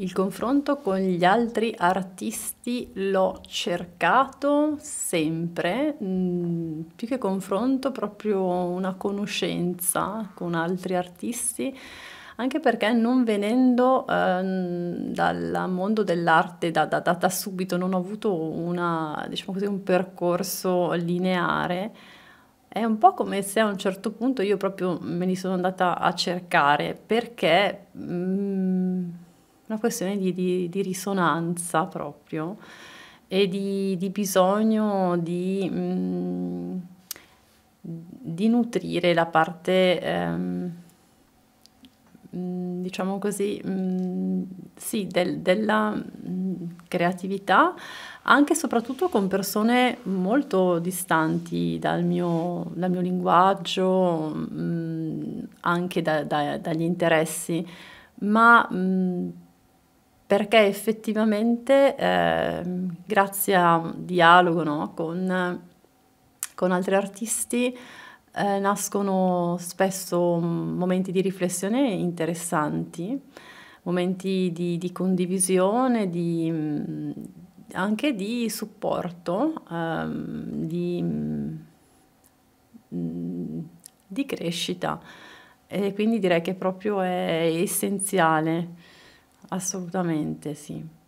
Il confronto con gli altri artisti l'ho cercato sempre, mh, mm, più che confronto, proprio una conoscenza con altri artisti, anche perché non venendo eh, dal mondo dell'arte da, da, da, subito, non ho avuto una, diciamo così, un percorso lineare. È un po' come se a un certo punto io proprio me li sono andata a cercare perché mh, mm, una questione di, di, di risonanza proprio e di, di bisogno mh, mm, di, nutrire la parte, ehm, mm, diciamo così, mh, mm, sì, del, della creatività, anche e soprattutto con persone molto distanti dal mio, dal mio linguaggio, mh, anche da, da, dagli interessi, ma perché effettivamente eh, grazie a un dialogo no, con, con, altri artisti eh, nascono spesso momenti di riflessione interessanti, momenti di, di condivisione, di, mm, anche di supporto, eh, di, mm, di crescita. E quindi direi che proprio è essenziale assolutamente sì.